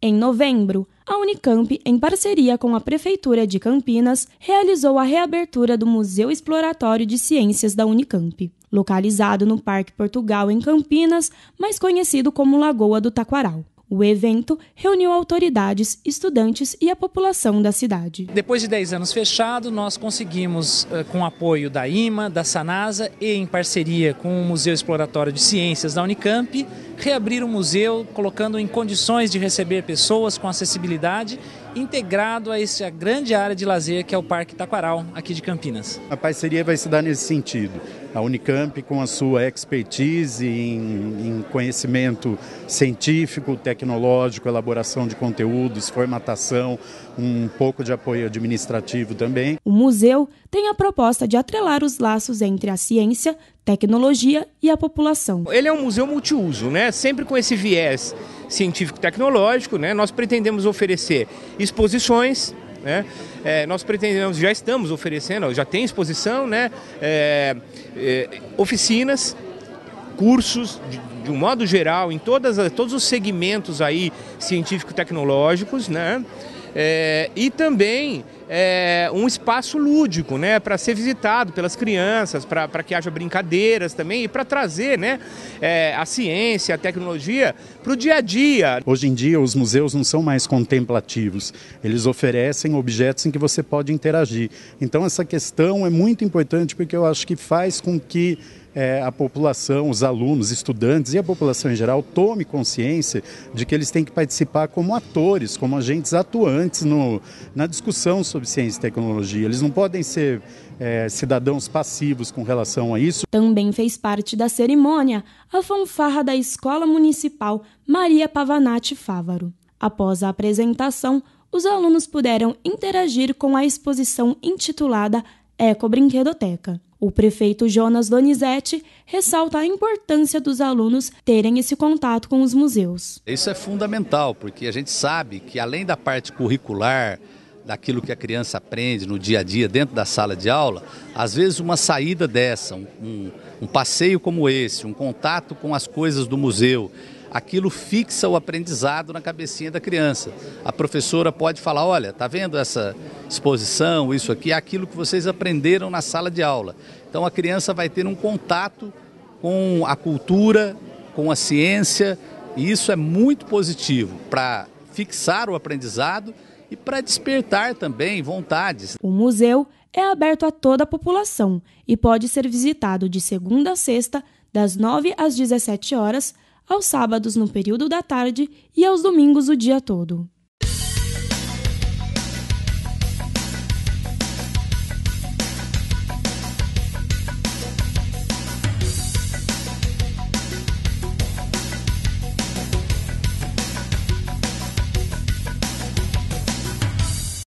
Em novembro, a Unicamp, em parceria com a Prefeitura de Campinas, realizou a reabertura do Museu Exploratório de Ciências da Unicamp, localizado no Parque Portugal, em Campinas, mais conhecido como Lagoa do Taquaral. O evento reuniu autoridades, estudantes e a população da cidade. Depois de 10 anos fechado, nós conseguimos, eh, com apoio da IMA, da Sanasa e em parceria com o Museu Exploratório de Ciências da Unicamp, reabrir o museu, colocando em condições de receber pessoas com acessibilidade, integrado a essa grande área de lazer que é o Parque Taquaral, aqui de Campinas. A parceria vai se dar nesse sentido a Unicamp, com a sua expertise em, em conhecimento científico, tecnológico, elaboração de conteúdos, formatação, um pouco de apoio administrativo também. O museu tem a proposta de atrelar os laços entre a ciência, tecnologia e a população. Ele é um museu multiuso, né? Sempre com esse viés científico-tecnológico, né? Nós pretendemos oferecer exposições né? É, nós pretendemos, já estamos oferecendo, já tem exposição, né? É, é, oficinas, cursos, de, de, um modo geral, em todas, todos os segmentos aí científico-tecnológicos, né? É, e também é, um espaço lúdico, né, para ser visitado pelas crianças, para que haja brincadeiras também e para trazer, né, é, a ciência, a tecnologia para o dia a dia. Hoje em dia os museus não são mais contemplativos, eles oferecem objetos em que você pode interagir. Então essa questão é muito importante porque eu acho que faz com que é, a população, os alunos, estudantes e a população em geral tome consciência de que eles têm que participar como atores, como agentes atuantes no, na discussão sobre sobre ciência e tecnologia. Eles não podem ser é, cidadãos passivos com relação a isso. Também fez parte da cerimônia a fanfarra da Escola Municipal Maria Pavanati Fávaro. Após a apresentação, os alunos puderam interagir com a exposição intitulada Eco Brinquedoteca. O prefeito Jonas Donizete ressalta a importância dos alunos terem esse contato com os museus. Isso é fundamental, porque a gente sabe que além da parte curricular, daquilo que a criança aprende no dia a dia dentro da sala de aula, às vezes uma saída dessa, um, um passeio como esse, um contato com as coisas do museu, aquilo fixa o aprendizado na cabecinha da criança. A professora pode falar, olha, tá vendo essa exposição, isso aqui, é aquilo que vocês aprenderam na sala de aula. Então a criança vai ter um contato com a cultura, com a ciência, e isso é muito positivo para fixar o aprendizado e para despertar também vontades. O museu é aberto a toda a população e pode ser visitado de segunda a sexta, das 9 às 17 horas, aos sábados no período da tarde e aos domingos o dia todo.